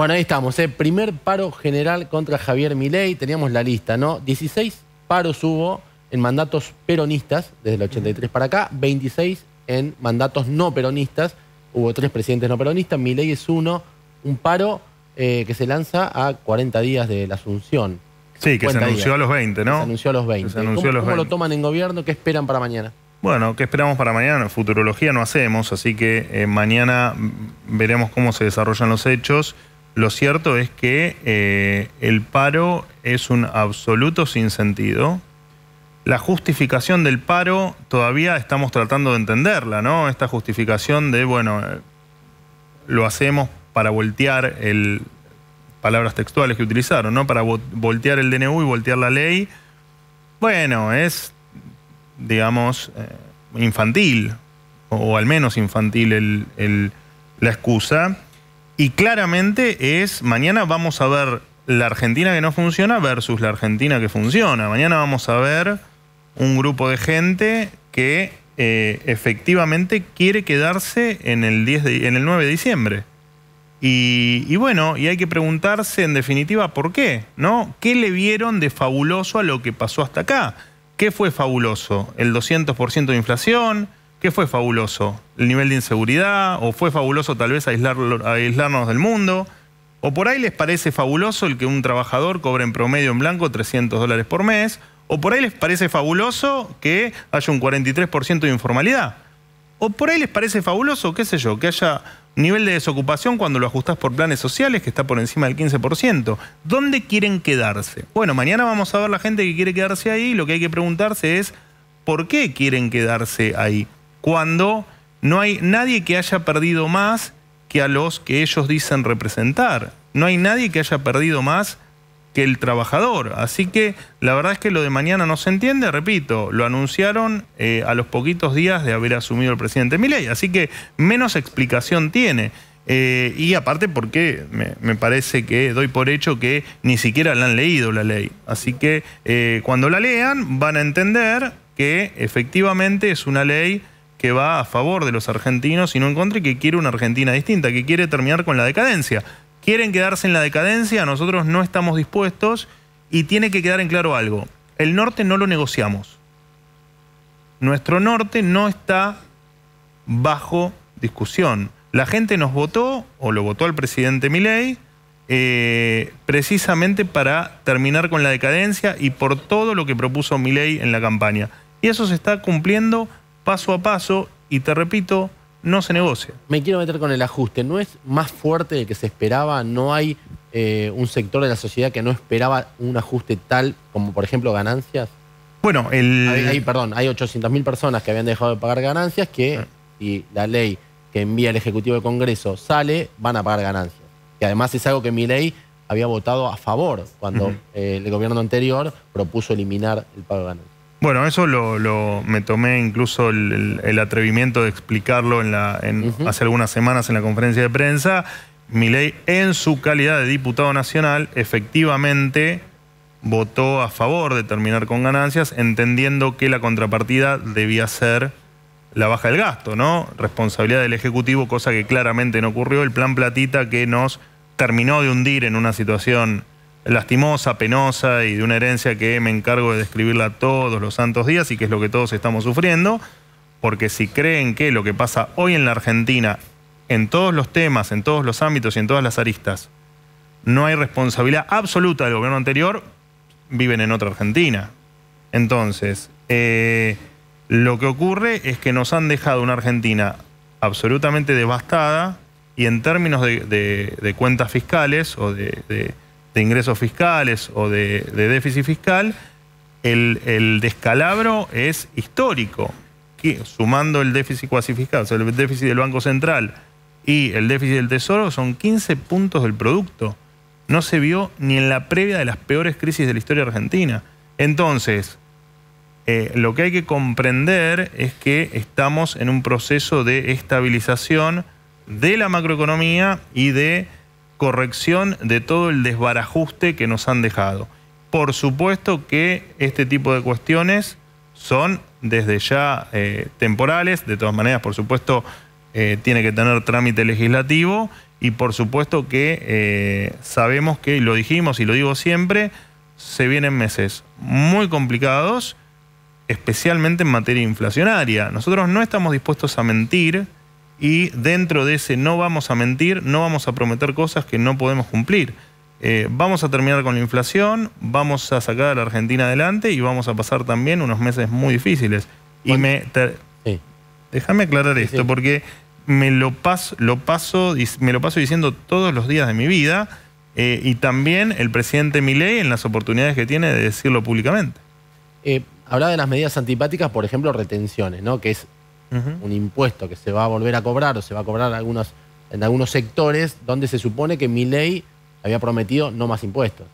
Bueno, ahí estamos, ¿eh? primer paro general contra Javier Milei, teníamos la lista, ¿no? 16 paros hubo en mandatos peronistas, desde el 83 para acá, 26 en mandatos no peronistas, hubo tres presidentes no peronistas, Milei es uno, un paro eh, que se lanza a 40 días de la asunción. Sí, que se anunció a los 20, ¿no? se anunció a los 20. ¿Cómo, lo toman en gobierno? ¿Qué esperan para mañana? Bueno, ¿qué esperamos para mañana? Futurología no hacemos, así que eh, mañana mm, veremos cómo se desarrollan los hechos lo cierto es que eh, el paro es un absoluto sinsentido. La justificación del paro todavía estamos tratando de entenderla, ¿no? Esta justificación de, bueno, eh, lo hacemos para voltear el. palabras textuales que utilizaron, ¿no? Para voltear el DNU y voltear la ley. Bueno, es, digamos, eh, infantil, o al menos infantil la excusa. Y claramente es, mañana vamos a ver la Argentina que no funciona versus la Argentina que funciona. Mañana vamos a ver un grupo de gente que eh, efectivamente quiere quedarse en el, 10 en el 9 de diciembre. Y, y, bueno, y hay que preguntarse en definitiva por qué, ¿no? ¿Qué le vieron de fabuloso a lo que pasó hasta acá? ¿Qué fue fabuloso? ¿El 200% de inflación? ¿Qué fue fabuloso? ¿El nivel de inseguridad? ¿O fue fabuloso tal vez aislar, aislarnos del mundo? ¿O por ahí les parece fabuloso el que un trabajador cobre en promedio en blanco 300 dólares por mes? ¿O por ahí les parece fabuloso que haya un 43% de informalidad? ¿O por ahí les parece fabuloso, qué sé yo, que haya nivel de desocupación cuando lo ajustás por planes sociales que está por encima del 15%? ¿Dónde quieren quedarse? Bueno, mañana vamos a ver la gente que quiere quedarse ahí. y Lo que hay que preguntarse es, ¿por qué quieren quedarse ahí? cuando no hay nadie que haya perdido más que a los que ellos dicen representar. No hay nadie que haya perdido más que el trabajador. Así que la verdad es que lo de mañana no se entiende, repito, lo anunciaron eh, a los poquitos días de haber asumido el presidente ley. así que menos explicación tiene. Eh, y aparte porque me, parece que doy por hecho que ni siquiera la han leído la ley. Así que eh, cuando la lean van a entender que efectivamente es una ley que va a favor de los argentinos y no en contra y que quiere una Argentina distinta, que quiere terminar con la decadencia. Quieren quedarse en la decadencia, nosotros no estamos dispuestos y tiene que quedar en claro algo. El norte no lo negociamos. Nuestro norte no está bajo discusión. La gente nos votó, o lo votó al presidente Milei, eh, precisamente para terminar con la decadencia y por todo lo que propuso Milei en la campaña. Y eso se está cumpliendo paso a paso y te repito, no se negocia. Me quiero meter con el ajuste. ¿No es más fuerte de que se esperaba? ¿No hay eh, un sector de la sociedad que no esperaba un ajuste tal como, por ejemplo, ganancias? Bueno, el... Hay, perdón, hay 800.000 personas que habían dejado de pagar ganancias que, si ah. la ley que envía el Ejecutivo del Congreso sale, van a pagar ganancias. Que además es algo que mi ley había votado a favor cuando eh, el gobierno anterior propuso eliminar el pago de ganancias. Bueno, eso lo, me tomé incluso el, atrevimiento de explicarlo en la, en, hace algunas semanas en la conferencia de prensa. Milei, en su calidad de diputado nacional, efectivamente votó a favor de terminar con ganancias, entendiendo que la contrapartida debía ser la baja del gasto, ¿no? Responsabilidad del Ejecutivo, cosa que claramente no ocurrió. El plan platita que nos terminó de hundir en una situación lastimosa, penosa y de una herencia que me encargo de describirla todos los santos días y que es lo que todos estamos sufriendo, porque si creen que lo que pasa hoy en la Argentina, en todos los temas, en todos los ámbitos y en todas las aristas, no hay responsabilidad absoluta del gobierno anterior, viven en otra Argentina. Entonces, eh, lo que ocurre es que nos han dejado una Argentina absolutamente devastada y en términos de, cuentas fiscales o de de ingresos fiscales o de, déficit fiscal, el, descalabro es histórico. Que, sumando el déficit cuasi fiscal, o sea, el déficit del Banco Central y el déficit del Tesoro, son 15 puntos del producto. No se vio ni en la previa de las peores crisis de la historia argentina. Entonces, eh, lo que hay que comprender es que estamos en un proceso de estabilización de la macroeconomía y de corrección de todo el desbarajuste que nos han dejado. Por supuesto que este tipo de cuestiones son desde ya eh, temporales, de todas maneras, por supuesto, eh, tiene que tener trámite legislativo y por supuesto que eh, sabemos que, y lo dijimos y lo digo siempre, se vienen meses muy complicados, especialmente en materia inflacionaria. Nosotros no estamos dispuestos a mentir y dentro de ese no vamos a mentir, no vamos a prometer cosas que no podemos cumplir. Eh, vamos a terminar con la inflación, vamos a sacar a la Argentina adelante y vamos a pasar también unos meses muy difíciles. Y déjame aclarar esto, porque me lo paso, me lo paso diciendo todos los días de mi vida, eh, y también el presidente Milei en las oportunidades que tiene de decirlo públicamente. Eh, hablaba de las medidas antipáticas, por ejemplo, retenciones, ¿no? Que es un impuesto que se va a volver a cobrar o se va a cobrar en algunos, sectores donde se supone que mi ley había prometido no más impuestos.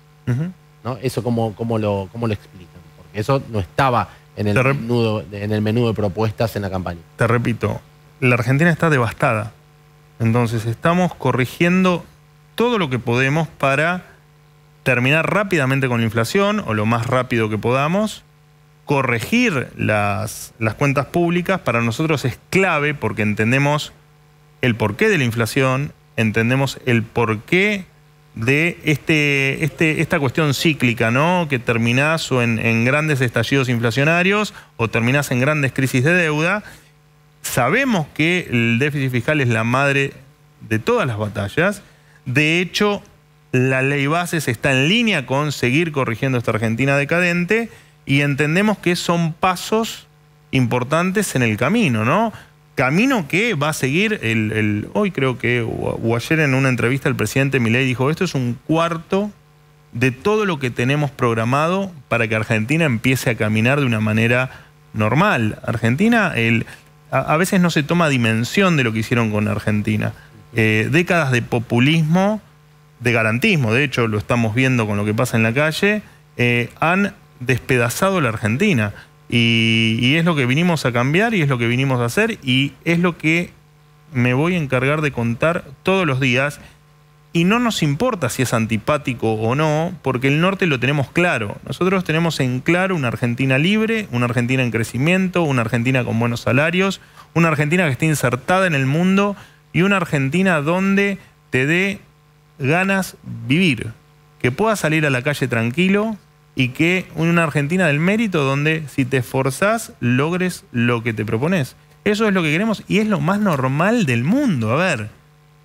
¿no? Eso cómo, cómo, lo, cómo lo explican, porque eso no estaba en el menú de propuestas en la campaña. Te repito, la Argentina está devastada, entonces estamos corrigiendo todo lo que podemos para terminar rápidamente con la inflación o lo más rápido que podamos corregir las, cuentas públicas para nosotros es clave porque entendemos el porqué de la inflación, entendemos el porqué de este, este esta cuestión cíclica, ¿no? Que terminás en, grandes estallidos inflacionarios o terminás en grandes crisis de deuda. Sabemos que el déficit fiscal es la madre de todas las batallas. De hecho, la ley bases está en línea con seguir corrigiendo esta Argentina decadente y entendemos que son pasos importantes en el camino, ¿no? Camino que va a seguir el, hoy creo que o ayer en una entrevista el presidente Milei dijo, esto es un cuarto de todo lo que tenemos programado para que Argentina empiece a caminar de una manera normal. Argentina, el, a, veces no se toma dimensión de lo que hicieron con Argentina. Eh, décadas de populismo, de garantismo, de hecho lo estamos viendo con lo que pasa en la calle, eh, han despedazado la Argentina. Y, es lo que vinimos a cambiar y es lo que vinimos a hacer y es lo que me voy a encargar de contar todos los días. Y no nos importa si es antipático o no, porque el norte lo tenemos claro. Nosotros tenemos en claro una Argentina libre, una Argentina en crecimiento, una Argentina con buenos salarios, una Argentina que esté insertada en el mundo y una Argentina donde te dé ganas vivir, que puedas salir a la calle tranquilo, y que una Argentina del mérito donde si te esforzás logres lo que te propones. Eso es lo que queremos y es lo más normal del mundo. A ver,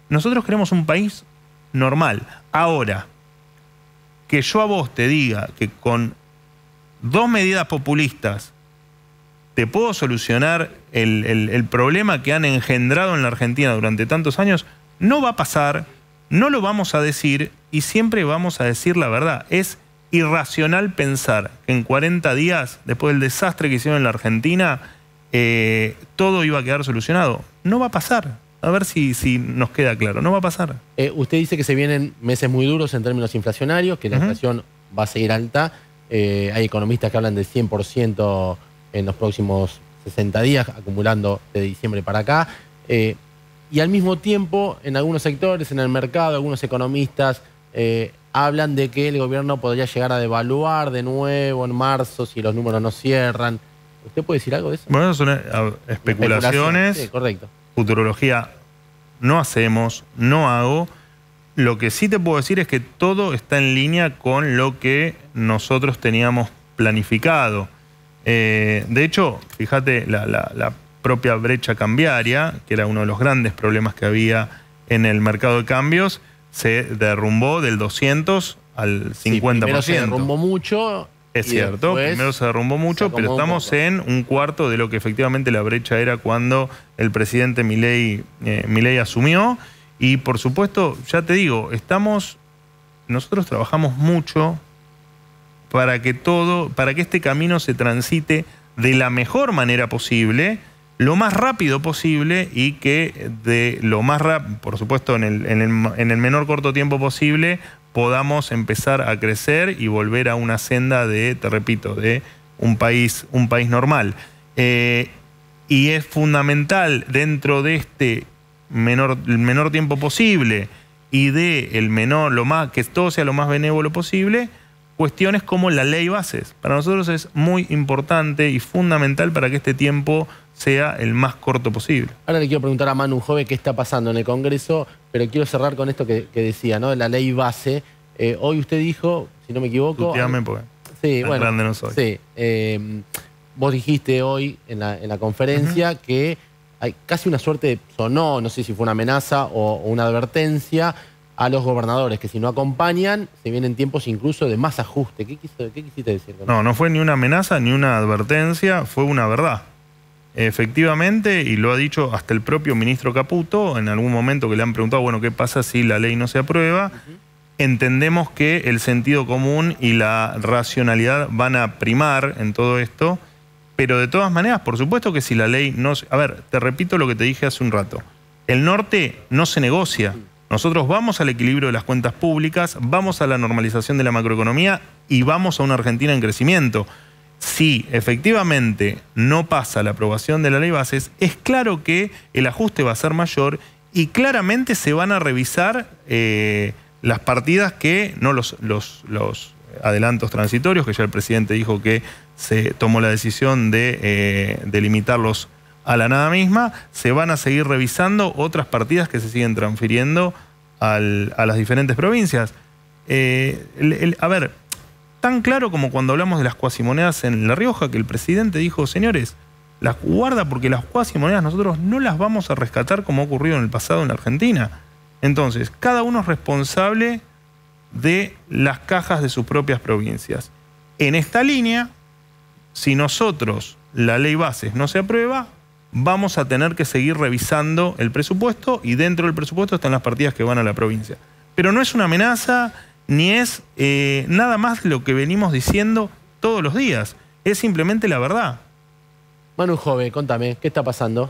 nosotros queremos un país normal. Ahora, que yo a vos te diga que con dos medidas populistas te puedo solucionar el, el problema que han engendrado en la Argentina durante tantos años, no va a pasar, no lo vamos a decir y siempre vamos a decir la verdad. Es irracional pensar que en 40 días, después del desastre que hicieron en la Argentina, eh, todo iba a quedar solucionado. No va a pasar. A ver si, si nos queda claro. No va a pasar. Eh, usted dice que se vienen meses muy duros en términos inflacionarios, que la inflación va a seguir alta. Eh, hay economistas que hablan del 100% en los próximos 60 días, acumulando de diciembre para acá. y al mismo tiempo, en algunos sectores, en el mercado, algunos economistas hablan de que el gobierno podría llegar a devaluar de nuevo en marzo si los números no cierran. ¿Usted puede decir algo de eso? Bueno, son eh, especulaciones. Sí, correcto. Futurología no hacemos, no hago. Lo que sí te puedo decir es que todo está en línea con lo que nosotros teníamos planificado. Eh, de hecho, fíjate, la propia brecha cambiaria, que era uno de los grandes problemas que había en el mercado de cambios, se derrumbó del 200 al 50%. se derrumbó mucho. Es cierto, primero se derrumbó mucho, pero estamos en un cuarto de lo que efectivamente la brecha era cuando el presidente Milei, eh, Milei asumió. Y por supuesto, ya te digo, estamos, nosotros trabajamos mucho para que todo, para que este camino se transite de la mejor manera posible lo más rápido posible y que de lo más por supuesto, en el, menor corto tiempo posible, podamos empezar a crecer y volver a una senda de, te repito, de un país, un país normal. Eh, y es fundamental dentro de este menor, menor tiempo posible y de el menor, lo más, que todo sea lo más benévolo posible, cuestiones como la ley bases. Para nosotros es muy importante y fundamental para que este tiempo sea el más corto posible. Ahora le quiero preguntar a Manu Jove qué está pasando en el Congreso, pero quiero cerrar con esto que, decía, ¿no? La ley base. Eh, hoy usted dijo, si no me equivoco... porque sí, bueno, grande no soy. Sí, eh, vos dijiste hoy en la, conferencia que hay casi una suerte, de, sonó, no sé si fue una amenaza o, una advertencia, a los gobernadores, que si no acompañan, se vienen tiempos incluso de más ajuste. ¿Qué, quisiste decir? Con no, no fue ni una amenaza ni una advertencia, fue una verdad. Efectivamente, y lo ha dicho hasta el propio ministro Caputo, en algún momento que le han preguntado, bueno, ¿qué pasa si la ley no se aprueba? Entendemos que el sentido común y la racionalidad van a primar en todo esto, pero de todas maneras, por supuesto que si la ley no... Se... A ver, te repito lo que te dije hace un rato. El norte no se negocia. Nosotros vamos al equilibrio de las cuentas públicas, vamos a la normalización de la macroeconomía y vamos a una Argentina en crecimiento si efectivamente no pasa la aprobación de la ley bases, es claro que el ajuste va a ser mayor y claramente se van a revisar eh, las partidas que, no los, los, adelantos transitorios, que ya el presidente dijo que se tomó la decisión de, eh, limitarlos a la nada misma, se van a seguir revisando otras partidas que se siguen transfiriendo a las diferentes provincias. Eh, a ver, tan claro como cuando hablamos de las cuasimonedas en La Rioja, que el presidente dijo, señores, las guarda porque las cuasimonedas nosotros no las vamos a rescatar como ha ocurrido en el pasado en la Argentina. Entonces, cada uno es responsable de las cajas de sus propias provincias. En esta línea, si nosotros la ley bases no se aprueba, vamos a tener que seguir revisando el presupuesto y dentro del presupuesto están las partidas que van a la provincia. Pero no es una amenaza, ni es eh, nada más lo que venimos diciendo todos los días. Es simplemente la verdad. Manu Jove, contame, ¿qué está pasando?